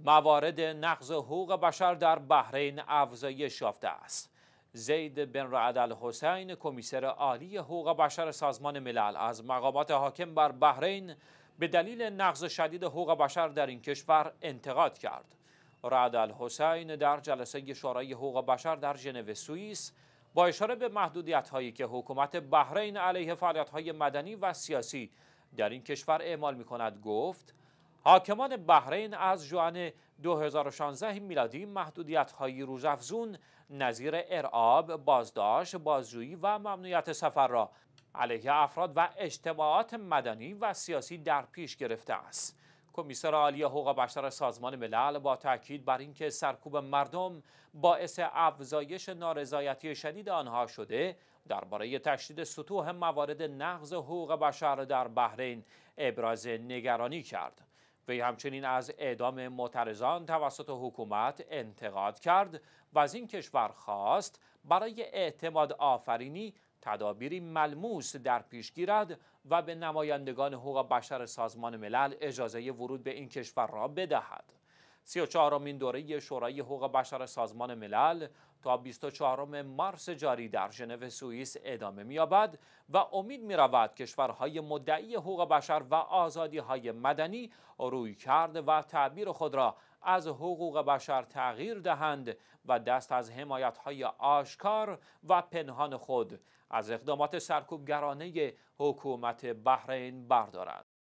موارد نقض حقوق بشر در بحرین افزایش یافته است زید بن رعد الحسین کمیسر عالی حقوق بشر سازمان ملل از مقامات حاکم بر بحرین به دلیل نقض شدید حقوق بشر در این کشور انتقاد کرد رعد الحسین در جلسه شورای حقوق بشر در ژنو سوئیس با اشاره به محدودیت هایی که حکومت بحرین علیه فعالیت های مدنی و سیاسی در این کشور اعمال می کند گفت حاکمان بحرین از جوان 2016 میلادی محدودیت های روزافزون نظیر ارعاب، بازداشت، بازجویی و ممنوعیت سفر را علیه افراد و اجتماعات مدنی و سیاسی در پیش گرفته است. کمیسر عالی حقوق بشر سازمان ملل با تاکید بر اینکه سرکوب مردم باعث افزایش نارضایتی شدید آنها شده درباره تشدید سطوح موارد نقض حقوق بشر در بحرین ابراز نگرانی کرد وی همچنین از اعدام معترضان توسط حکومت انتقاد کرد و از این کشور خواست برای اعتماد آفرینی تدابیری ملموس در پیش گیرد و به نمایندگان حقوق بشر سازمان ملل اجازه ورود به این کشور را بدهد. 34 و دوره شورای حقوق بشر سازمان ملل تا 24 مارس جاری در ژنو سوئیس ادامه می‌یابد و امید می‌رود کشورهای مدعی حقوق بشر و آزادی‌های مدنی روی کرد و تعبیر خود را از حقوق بشر تغییر دهند و دست از حمایت آشکار و پنهان خود از اقدامات سرکوبگرانه حکومت بحرین بردارند.